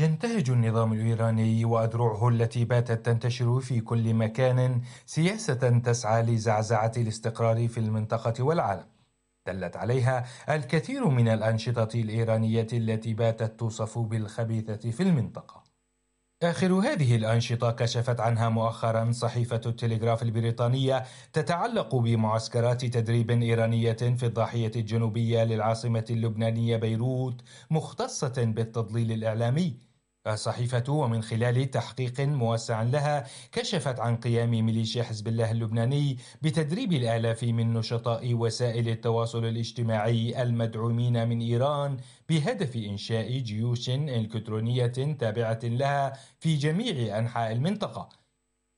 ينتهج النظام الايراني وادرعه التي باتت تنتشر في كل مكان سياسه تسعى لزعزعه الاستقرار في المنطقه والعالم دلت عليها الكثير من الانشطه الايرانيه التي باتت توصف بالخبيثه في المنطقه آخر هذه الأنشطة كشفت عنها مؤخرا صحيفة التلغراف البريطانية تتعلق بمعسكرات تدريب إيرانية في الضاحية الجنوبية للعاصمة اللبنانية بيروت مختصة بالتضليل الإعلامي الصحيفة ومن خلال تحقيق موسع لها كشفت عن قيام ميليشيا حزب الله اللبناني بتدريب الآلاف من نشطاء وسائل التواصل الاجتماعي المدعومين من إيران بهدف إنشاء جيوش إلكترونية تابعة لها في جميع أنحاء المنطقة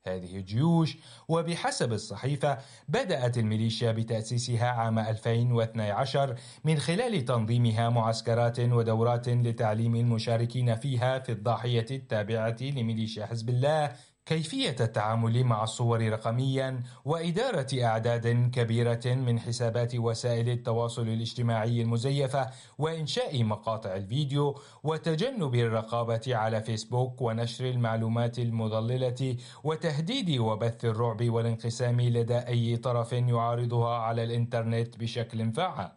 هذه الجيوش وبحسب الصحيفة بدأت الميليشيا بتأسيسها عام 2012 من خلال تنظيمها معسكرات ودورات لتعليم المشاركين فيها في الضاحية التابعة لميليشيا حزب الله كيفية التعامل مع الصور رقميا وإدارة أعداد كبيرة من حسابات وسائل التواصل الاجتماعي المزيفة وإنشاء مقاطع الفيديو وتجنب الرقابة على فيسبوك ونشر المعلومات المضللة وتهديد وبث الرعب والانقسام لدى أي طرف يعارضها على الإنترنت بشكل فعال.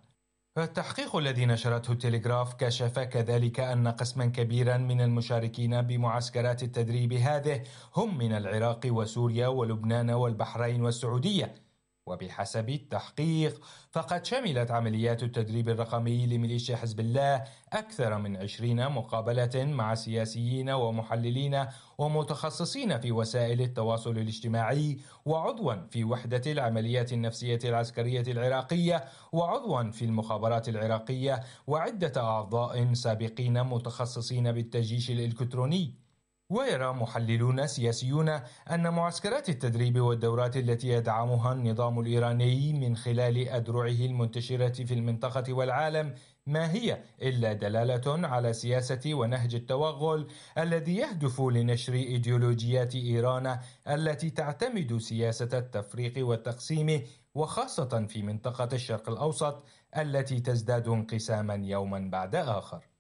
التحقيق الذي نشرته تيليغراف كشف كذلك أن قسما كبيرا من المشاركين بمعسكرات التدريب هذه هم من العراق وسوريا ولبنان والبحرين والسعودية وبحسب التحقيق فقد شملت عمليات التدريب الرقمي لميليشيا حزب الله أكثر من عشرين مقابلة مع سياسيين ومحللين ومتخصصين في وسائل التواصل الاجتماعي وعضوا في وحدة العمليات النفسية العسكرية العراقية وعضوا في المخابرات العراقية وعدة أعضاء سابقين متخصصين بالتجيش الإلكتروني ويرى محللون سياسيون أن معسكرات التدريب والدورات التي يدعمها النظام الإيراني من خلال أدرعه المنتشرة في المنطقة والعالم ما هي إلا دلالة على سياسة ونهج التوغل الذي يهدف لنشر إيديولوجيات إيران التي تعتمد سياسة التفريق والتقسيم وخاصة في منطقة الشرق الأوسط التي تزداد انقساما يوما بعد آخر